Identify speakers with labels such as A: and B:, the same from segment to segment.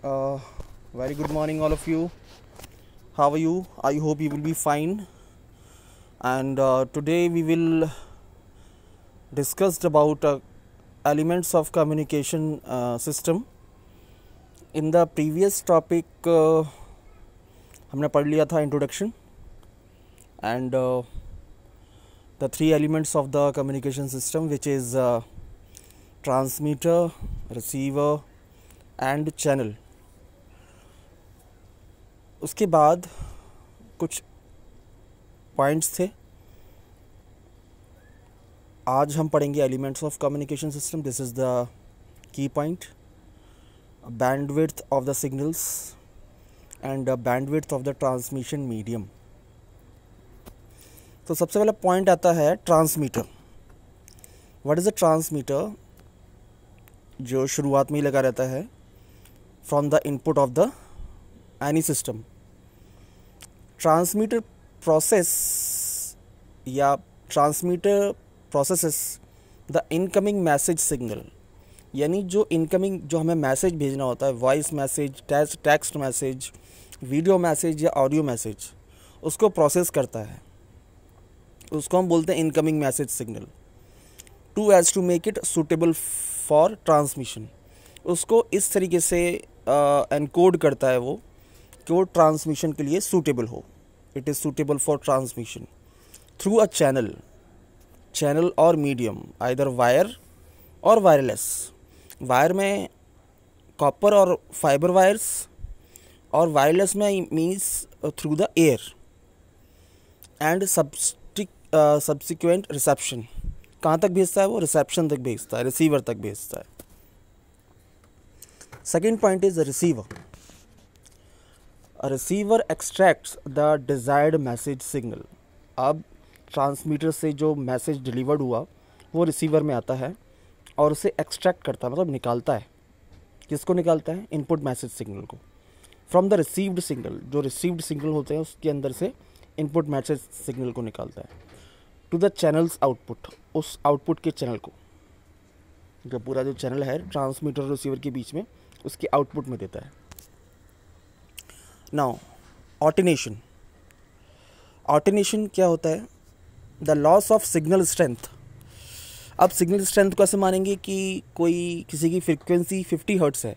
A: Uh, very good morning all of you how are you i hope you will be fine and uh, today we will discuss about uh, elements of communication uh, system in the previous topic uh, हमने पढ़ introduction and uh, the three elements of the communication system which is transmitter receiver and channel उसके बाद कुछ points थे आज हम पढ़ेंगे elements of communication system this is the key point bandwidth of the signals and bandwidth of the transmission medium तो सबसे पहला पॉइंट आता है transmitter what is a transmitter जो शुरुआत में ही लगा रहता है from the input of the any system transmitter process या transmitter process the incoming message signal यानी जो इनकमिंग जो हमें मैसेज भेजना होता है voice message text message video message या ऑडियो मैसेज उसको प्रोसेस करता है उसको हम बोलते हैं incoming message signal to as to make it suitable for transmission उसको इस तरीके से एनकोड uh, करता है वो कि वो ट्रांसमिशन के लिए सूटेबल हो it is suitable for transmission through a channel channel और मीडियम आइदर वायर और वायरलेस वायर में कॉपर और फाइबर वायर्स और वायरलेस में means through the air and subsequent reception कहाँ तक भेजता है वो रिसेप्शन तक भेजता है रिसीवर तक भेजता है second point is receiver receiver extracts the desired message signal अब ट्रांसमीटर से जो मैसेज डिलीवर्ड हुआ वो रिसीवर में आता है और उसे एक्सट्रैक्ट करता है मतलब निकालता है किसको निकालता है इनपुट मैसेज सिग्नल को फ्रॉम द रिसीव्ड सिग्नल जो रिसीव्ड सिग्नल होते हैं उसके अंदर से इनपुट मैसेज सिग्नल को निकालता है टू द चैनल्स आउटपुट उस आउटपुट के चैनल को जो पूरा जो चैनल है ट्रांसमीटर और रिसीवर के बीच में उसके आउटपुट में देता है नाउ ऑटिनेशन ऑटिनेशन क्या होता है the loss of signal strength अब सिग्नल स्ट्रेंथ को ऐसे मानेंगे कि कोई किसी की फ्रिक्वेंसी 50 हर्ट्स है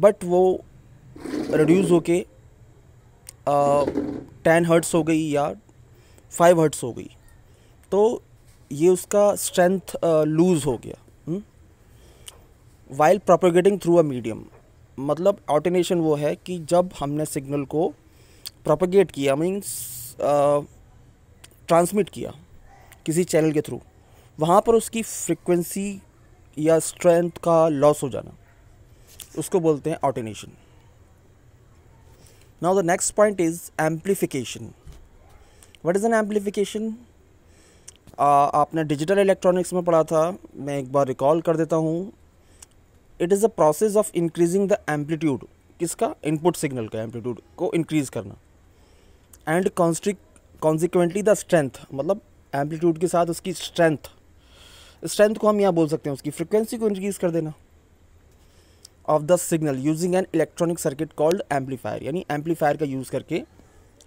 A: बट वो रिड्यूस होके टेन हर्ट्स हो गई या फाइव हर्ट्स हो गई तो ये उसका स्ट्रेंथ लूज़ हो गया while propagating through a medium मतलब ऑटोनेशन वो है कि जब हमने सिग्नल को प्रोपगेट किया मीन्स ट्रांसमिट किया किसी चैनल के थ्रू वहाँ पर उसकी फ्रिक्वेंसी या स्ट्रेंथ का लॉस हो जाना उसको बोलते हैं attenuation now the next point is amplification what is an amplification आपने डिजिटल इलेक्ट्रॉनिक्स में पढ़ा था मैं एक बार रिकॉल कर देता हूँ it is a process of increasing the amplitude किसका इनपुट सिग्नल का एम्पलीट्यूड को इंक्रीज करना एंड कॉन्स्ट्रिक कॉन्सिक्वेंटली द स्ट्रेंथ मतलब एम्पलीट्यूड के साथ उसकी स्ट्रेंथ स्ट्रेंथ को हम यहाँ बोल सकते हैं उसकी फ्रिक्वेंसी को इंक्रीज़ कर देना of the signal using an electronic circuit called amplifier यानी एम्पलीफायर का यूज़ करके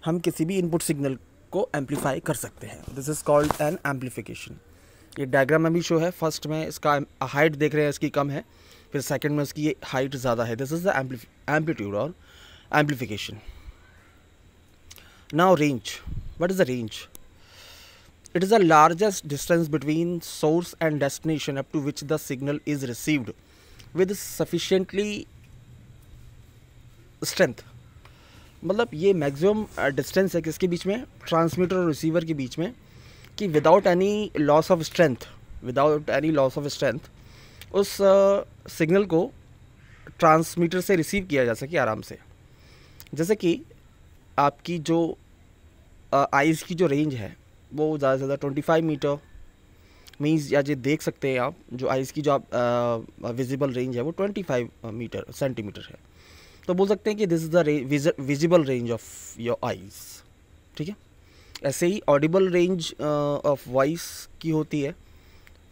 A: हम किसी भी इनपुट सिग्नल को एम्पलीफाई कर सकते हैं this is called an amplification ये डायग्राम में भी शो है फर्स्ट में इसका हाइट देख रहे हैं इसकी कम है फिर सेकंड में उसकी ये हाइट ज़्यादा है दिस इज़ द एम्पलीट्यूड और amplification now range what is the range it is the largest distance between source and destination up to which the signal is received with sufficiently strength मतलब ये maximum distance uh, है किसके बीच में transmitter और receiver के बीच में कि without any loss of strength without any loss of strength उस सिग्नल को ट्रांसमीटर से रिसीव किया जा सके आराम से जैसे कि आपकी जो आइज़ की जो रेंज है वो ज़्यादा से ज़्यादा ट्वेंटी फाइव मीटर मीन्स या जो देख सकते हैं आप जो आइज़ की जो आप विजिबल रेंज है वो ट्वेंटी फाइव मीटर सेंटीमीटर है तो बोल सकते हैं कि this is the visible range of your eyes ठीक है ऐसे ही ऑडिबल रेंज ऑफ वॉइस की होती है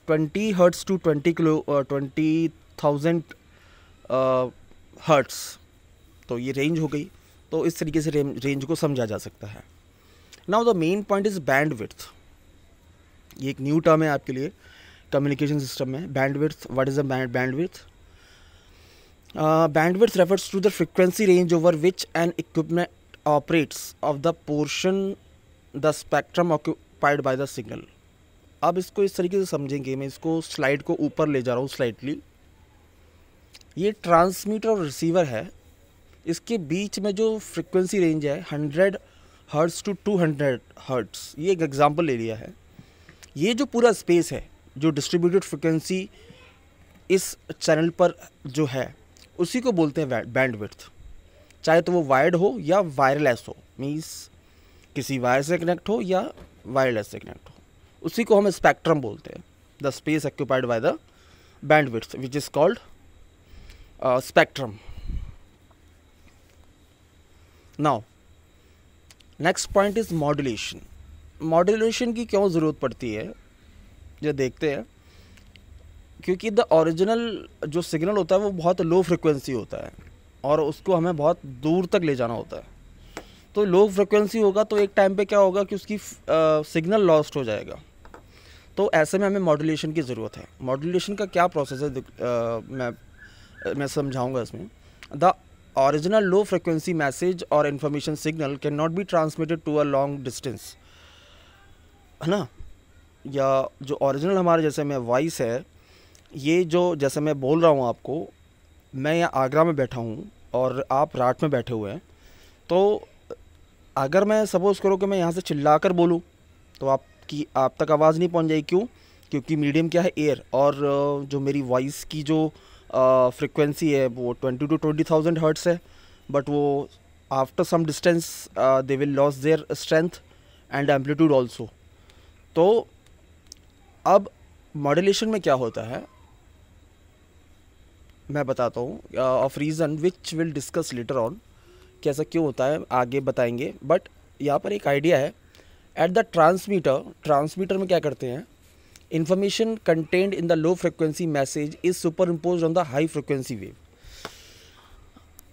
A: twenty hertz to twenty kilo twenty thousand hertz तो ये रेंज हो गई तो इस तरीके से रेंज को समझा जा सकता है now the main point is bandwidth ये एक न्यू टर्म है आपके लिए कम्युनिकेशन सिस्टम में bandwidth what is the bandwidth bandwidth refers to the frequency range over which and equipment operates of the portion the spectrum occupied by the signal अब इसको इस तरीके से समझेंगे मैं इसको स्लाइड को ऊपर ले जा रहा हूँ स्लाइडली ये ट्रांसमीटर और रिसीवर है इसके बीच में जो फ्रिक्वेंसी रेंज है hundred hertz to two hundred hertz ये एक एग्ज़ाम्पल ले लिया है ये जो पूरा स्पेस है जो डिस्ट्रीब्यूटेड फ्रिक्वेंसी इस चैनल पर जो है उसी को बोलते हैं विथ चाहे तो वो वायर्ड हो या वायरलेस हो मीन्स किसी वायर से कनेक्ट हो या वायरलेस से कनेक्ट हो उसी को हम स्पेक्ट्रम बोलते हैं the space occupied by the bandwidth which is called spectrum now next point is modulation modulation की क्यों ज़रूरत पड़ती है जो देखते हैं क्योंकि द ओरिजिनल जो सिग्नल होता है वो बहुत लो फ्रिक्वेंसी होता है और उसको हमें बहुत दूर तक ले जाना होता है तो लो फ्रिक्वेंसी होगा तो एक टाइम पे क्या होगा कि उसकी सिग्नल uh, लॉस्ट हो जाएगा तो ऐसे में हमें मॉड्यूलेशन की ज़रूरत है मॉड्यूलेशन का क्या प्रोसेस है मैं मैं समझाऊंगा इसमें द लो फ्रिक्वेंसी मैसेज और information signal cannot be transmitted to a long distance है ना या जो ओरिजिनल हमारे जैसे में वॉइस है ये जो जैसे मैं बोल रहा हूँ आपको मैं यहाँ आगरा में बैठा हूँ और आप रात में बैठे हुए हैं तो अगर मैं सपोज़ करो कि मैं यहाँ से चिल्ला कर बोलूँ तो आप कि आप तक आवाज़ नहीं पहुँच जाएगी क्यों क्योंकि मीडियम क्या है एयर और जो मेरी वॉइस की जो फ्रिक्वेंसी है वो twenty to twenty thousand hertz है बट वो after some distance they will loss their strength and amplitude also तो अब मॉडलेशन में क्या होता है मैं बताता हूँ of reason which will discuss later on कैसा क्यों होता है आगे बताएंगे बट यहाँ पर एक आइडिया है एट द ट्रांसमीटर ट्रांसमीटर में क्या करते हैं information contained in the low frequency message is superimpose on the high frequency wave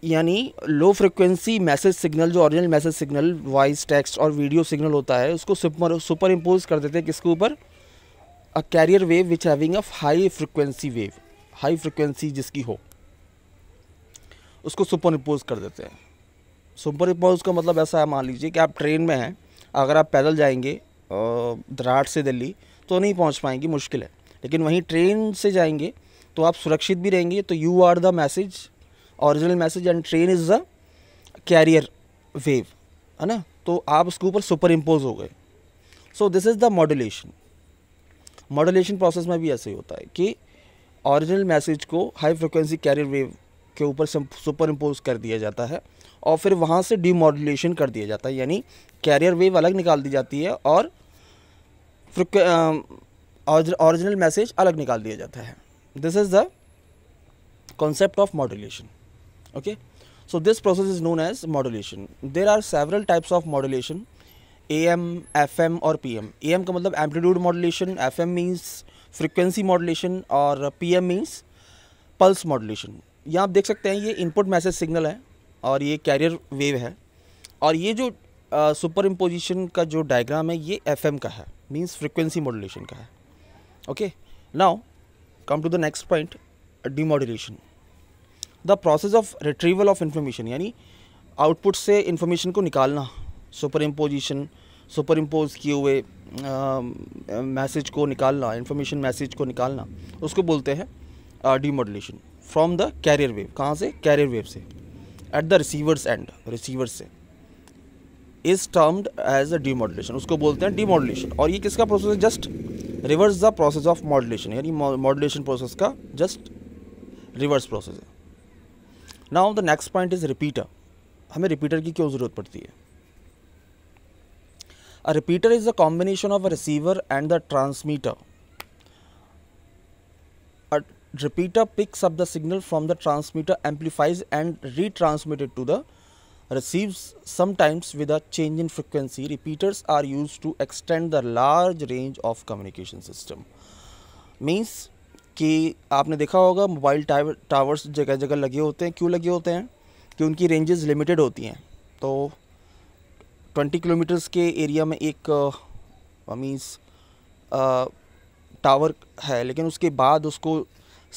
A: यानी लो फ्रिक्वेंसी मैसेज सिग्नल जो original message signal voice text और वीडियो सिग्नल होता है उसको सुपर सुपर इम्पोज कर देते हैं किसके ऊपर a carrier wave which having a high frequency wave high frequency जिसकी हो उसको सुपर इम्पोज कर देते हैं सुपर इम्पोज का मतलब ऐसा है मान लीजिए कि आप ट्रेन में हैं अगर आप पैदल जाएंगे दराट से दिल्ली तो नहीं पहुंच पाएंगे मुश्किल है लेकिन वहीं ट्रेन से जाएंगे तो आप सुरक्षित भी रहेंगे तो you are the message original message and train is the carrier wave है ना तो आप उसके ऊपर सुपर इम्पोज हो गए so this is the modulation modulation process में भी ऐसे ही होता है कि ओरिजिनल मैसेज को हाई फ्रिक्वेंसी कैरियर वेव के ऊपर सुपर इम्पोज कर दिया जाता है और फिर वहाँ से डीमोडुलेशन कर दिया जाता है यानी कैरियर वेव अलग निकाल दी जाती है और ऑरिजिनल मैसेज अलग निकाल दिया जाता है this is the concept of modulation okay so this process is known as modulation there are several types of modulation A M F M और पी एम ए एम का मतलब amplitude modulation F M means frequency modulation और P M means pulse modulation यहाँ आप देख सकते हैं ये इनपुट मैसेज सिग्नल है और ये कैरियर वेव है और ये जो सुपर इम्पोजिशन का जो डायग्राम है ये एफ का है मीन्स फ्रिक्वेंसी मॉड्यूलेशन का है okay now come to the next point demodulation the process of retrieval of information यानी आउटपुट से इन्फॉर्मेशन को निकालना सुपर इम्पोजिशन सुपर इम्पोज किए हुए मैसेज को निकालना इन्फॉर्मेशन मैसेज को निकालना उसको बोलते हैं demodulation from the carrier wave कहाँ से कैरियर वेव से at the receivers end receiver से is termed as a demodulation उसको बोलते हैं डीमोडुलेशन और ये किसका प्रोसेस है just reverse the process of modulation यानी मॉडुलेशन प्रोसेस का जस्ट रिवर्स प्रोसेस है now the next point is repeater हमें रिपीटर की क्यों ज़रूरत पड़ती है a repeater is a combination of a receiver and the transmitter repeater picks up the signal from the transmitter amplifies and retransmits it to the receives sometimes with a change in frequency repeaters are used to extend the large range of communication system means कि आपने देखा होगा mobile tower towers जगह जगह लगे होते हैं क्यों लगे होते हैं कि उनकी रेंजेस लिमिटेड होती हैं तो 20 किलोमीटर्स के एरिया में एक मीन्स टावर है लेकिन उसके बाद उसको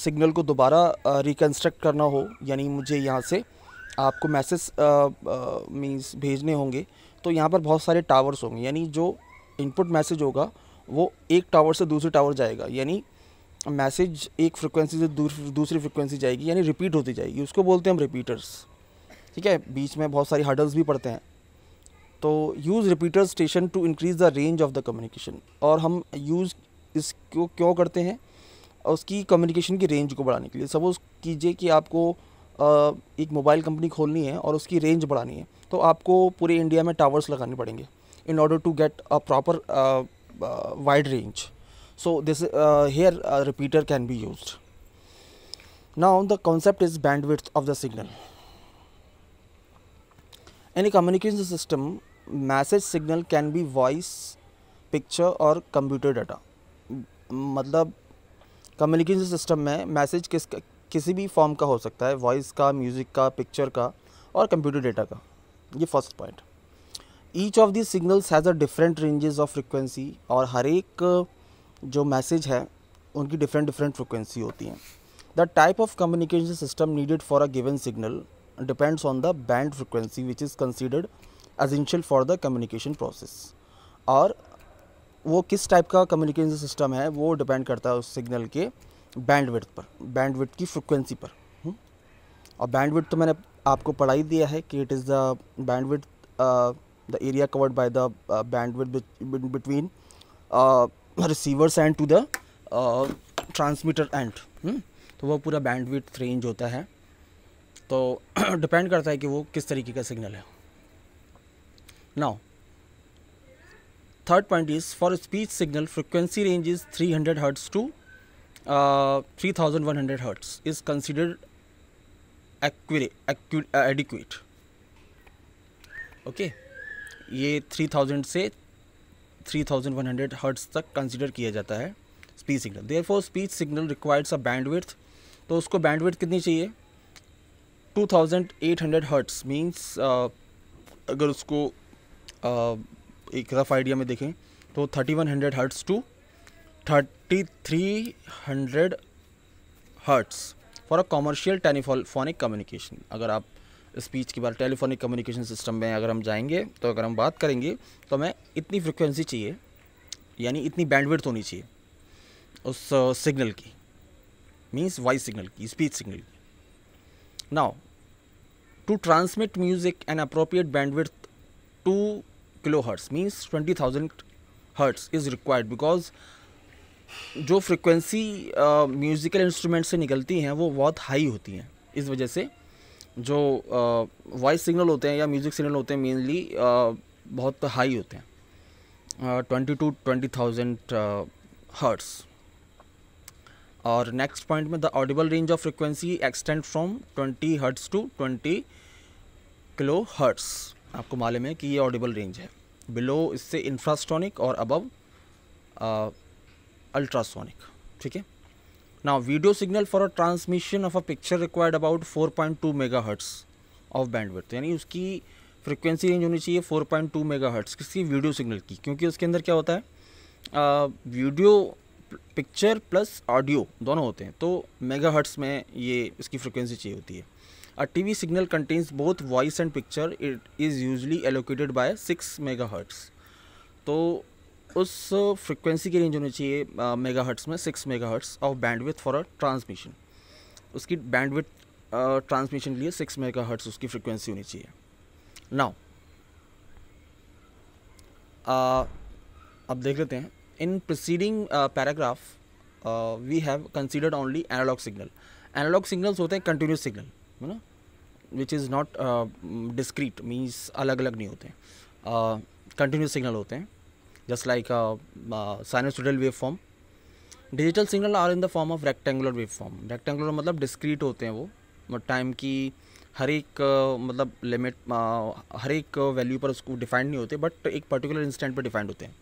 A: सिग्नल को दोबारा रिकन्स्ट्रक्ट करना हो यानी मुझे यहाँ से आपको मैसेज मीन्स भेजने होंगे तो यहाँ पर बहुत सारे टावर्स होंगे यानी जो इनपुट मैसेज होगा वो एक टावर से दूसरे टावर जाएगा यानी मैसेज एक फ्रिक्वेंसी से दूसरी फ्रिक्वेंसी जाएगी यानी रिपीट होती जाएगी उसको बोलते हैं हम रिपीटर्स ठीक है बीच में बहुत सारी हर्डल्स भी पड़ते हैं तो use repeater station to increase the range of the communication और हम यूज़ इसको क्यों करते हैं उसकी कम्युनिकेशन की रेंज को बढ़ाने के लिए सपोज़ कीजिए कि आपको एक मोबाइल कंपनी खोलनी है और उसकी रेंज बढ़ानी है तो आपको पूरे इंडिया में टावर्स लगाने पड़ेंगे in order to get a proper wide range so this here repeater can be use ना on the concept is bandwidth of the signal any communication system message signal can be voice picture और computer data मतलब communication system में message किस किसी भी form का हो सकता है वॉइस का म्यूज़िक का पिक्चर का और कंप्यूटर डेटा का ये first point each of the signals has a different ranges of frequency और हर एक जो मैसेज है उनकी डिफरेंट डिफरेंट फ्रिक्वेंसी होती हैं the type of communication system needed for a given signal depends on the band frequency which is considered essential for the communication process और वो किस टाइप का कम्युनिकेशन सिस्टम है वो डिपेंड करता है उस सिग्नल के बैंडविड्थ पर बैंडविड्थ की फ्रिक्वेंसी पर हम्म। और बैंडविड्थ तो मैंने आपको पढ़ा ही दिया है कि it is the bandwidth the area covered by the bandwidth between receivers and to the transmitter end तो वो पूरा बैंडविड्थ रेंज होता है तो डिपेंड करता है कि वो किस तरीके का सिग्नल है now third point is for a speech signal frequency range is 300 hertz to uh, 3100 hertz is considered accurate, accurate uh, adequate okay okay? ये 3000 से 3100 हर्ट्स तक कंसिडर किया जाता है speech signal therefore speech signal requires a bandwidth तो उसको bandwidth कितनी चाहिए 2800 हर्ट्स मींस अगर उसको uh, एक रफ आइडिया में देखें तो thirty one hundred hertz to thirty three hundred hertz for a commercial telephonic communication अगर आप स्पीच के बाद टेलीफोनिक कम्युनिकेशन सिस्टम में अगर हम जाएंगे तो अगर हम बात करेंगे तो हमें इतनी फ्रिक्वेंसी चाहिए यानी इतनी बैंडविड्थ होनी चाहिए उस सिग्नल uh, की मीन्स वॉइस सिग्नल की स्पीच सिग्नल की now to transmit music and appropriate bandwidth two kilohertz means 20000 hertz is required because जो फ्रिक्वेंसी म्यूज़िकल इंस्ट्रूमेंट से निकलती हैं वो बहुत हाई होती हैं इस वजह से जो वॉइस uh, सिग्नल होते हैं या म्यूज़िक सिग्नल होते हैं मेनली uh, बहुत हाई होते हैं twenty to twenty thousand hertz और नेक्स्ट पॉइंट में the audible range of frequency extend from twenty hertz to twenty kilo hertz आपको मालूम है कि ये ऑडिबल रेंज है बिलो इससे इंफ्रास्ट्रॉनिक और अबव अल्ट्रासोनिक ठीक है ना video signal for a transmission of a picture required about 4.2 point mega hertz of bandwidth यानी उसकी फ्रिक्वेंसी रेंज होनी चाहिए 4.2 पॉइंट मेगा हर्ट्स किसी वीडियो सिग्नल की क्योंकि उसके अंदर क्या होता है वीडियो पिक्चर प्लस ऑडियो दोनों होते हैं तो मेगा हर्ट्स में ये इसकी फ्रिक्वेंसी चाहिए होती है A TV signal contains both voice and picture. It is usually allocated by 6 megahertz. तो उस फ्रिक्वेंसी की रेंज होनी चाहिए मेगा हर्ट्स में six mega hertz of bandwith for a transmission उसकी बैंडविथ ट्रांसमिशन के लिए सिक्स मेगा हर्ट्स उसकी फ्रिक्वेंसी होनी चाहिए नाउ अब देख लेते हैं in preceding paragraph we have considered only analog signal analog signals होते हैं कंटिन्यूस सिग्नल है ना which is not discrete means अलग अलग नहीं होते कंटिन्यूस सिग्नल uh, होते हैं just like sinusoidal wave form digital signal are in the form of rectangular wave form rectangular मतलब डिस्क्रीट होते हैं वो टाइम की हर एक uh, मतलब लिमिट uh, हर एक वैल्यू पर उसको डिफाइंड नहीं होते बट एक पर्टिकुलर इंस्टेंट पर डिफाइंड होते हैं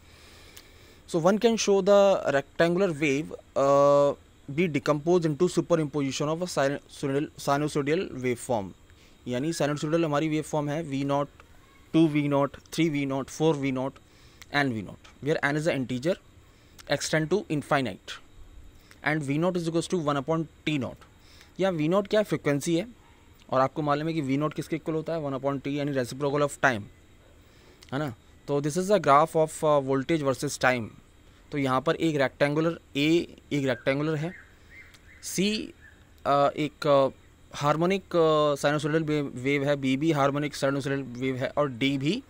A: so one can show the rectangular wave be decompose into superimposition of sinusoidal wave form यानी साइनोसोडल हमारी वेव फॉर्म है V naught two V naught three V naught four V naught and V naught where n is a integer extend to infinite and V naught is equals to one upon T naught या V naught क्या frequency है और आपको मालूम है कि we not किसके equal होता है वन अपॉइंट टी यानी रेसिप्रोकल ऑफ टाइम है ना तो this is a graph of voltage versus time तो यहाँ पर एक रेक्टेंगुलर ए एक रेक्टेंगुलर है सी uh, एक uh, हार्मोनिक साइनोसोडल वेव है बी भी हार्मोनिक साइनोसोडल वेव है और डी भी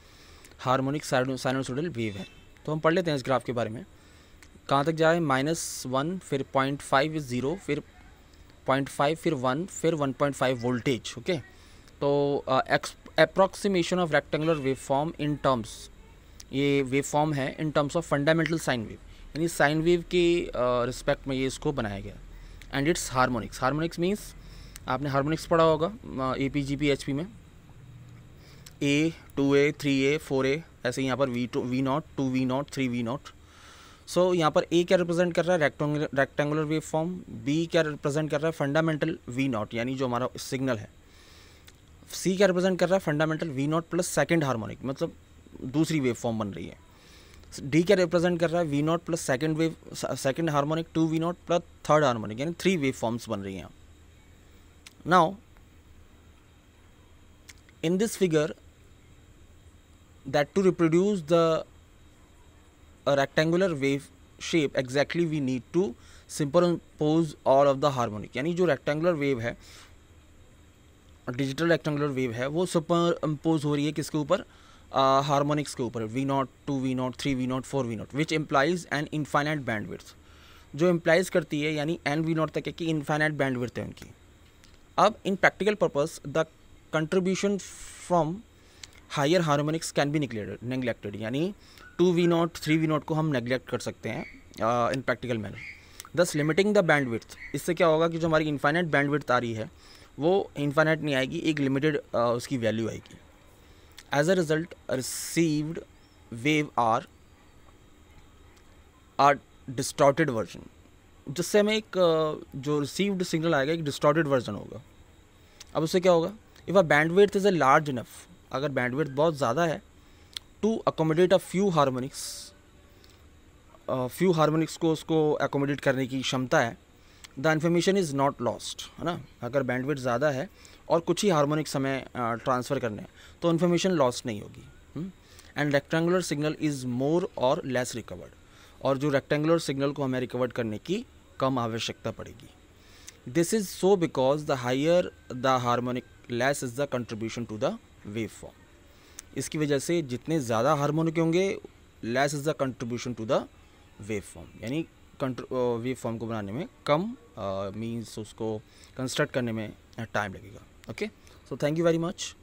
A: हार्मोनिक साइनोसोडल वेव है तो हम पढ़ लेते हैं इस ग्राफ के बारे में कहाँ तक जाए माइनस वन फिर पॉइंट फाइव ज़ीरो फिर पॉइंट फाइव फिर वन फिर one point five voltage okay तो approximation of rectangular wave form in terms ये वेव फॉर्म है in terms of fundamental sine wave यानी साइन वेव के रिस्पेक्ट में ये इसको बनाया गया and its harmonics harmonics means आपने हारमोनिक्स पढ़ा होगा A P G P H P में A two A three A four A ऐसे यहाँ पर V two V naught two V naught three V naught so यहाँ पर ए क्या रिप्रेजेंट कर रहा है rectangular rectangular wave form B क्या रिप्रेजेंट कर रहा है फंडामेंटल वी नॉट यानी जो हमारा सिग्नल है सी क्या रिप्रेजेंट कर रहा है fundamental V naught plus second harmonic मतलब दूसरी वेव फॉर्म बन रही है डी क्या रिप्रेजेंट कर रहा है V naught plus second wave second harmonic two V naught plus third harmonic यानी थ्री वेव फॉर्म्स बन रही हैं Now, in this figure, that to reproduce the rectangular wave shape exactly we need to superimpose all of the harmonic यानी जो rectangular wave है digital rectangular wave है वो super superimpose हो रही है किसके ऊपर हारमोनिक्स के ऊपर V naught two V naught three V naught four V naught which implies an infinite bandwidth जो इम्प्लाइज करती है यानी एन वी नॉट तक है कि इन्फाइनाइट बैंडविड्थ है उनकी अब in practical purpose the contribution from higher harmonics can be neglected यानी two V naught three V naught को हम नेगलेक्ट कर सकते हैं in practical manner thus limiting the bandwidth इससे क्या होगा कि जो हमारी इन्फाइनइट बैंड विथ आ रही है वो इन्फाइनइट नहीं आएगी एक लिमिटेड uh, उसकी वैल्यू आएगी as a result received wave are are distorted version जिससे हमें एक जो रिसीव्ड सिग्नल आएगा एक डिस्टॉर्टेड वर्जन होगा अब उससे क्या होगा if a bandwidth is a large enough अगर बैंडविड्थ बहुत ज़्यादा है to accommodate a few harmonics few harmonics को उसको एकोमोडेट करने की क्षमता है the information is not lost है ना अगर बैंडविड्थ ज़्यादा है और कुछ ही हारमोनिक्स हमें ट्रांसफ़र करने हैं तो इन्फॉर्मेशन लॉस्ट नहीं होगी and rectangular signal is more और लेस रिकवर्ड और जो रेक्टेंगुलर सिग्नल को हमें रिकवर करने की कम आवश्यकता पड़ेगी this is so because the higher the harmonic less is the contribution to the wave form इसकी वजह से जितने ज़्यादा हारमोनिक होंगे less is the contribution to the wave form यानी वेव फॉर्म को बनाने में कम मीन्स uh, उसको कंस्ट्रक्ट करने में टाइम लगेगा okay so thank you very much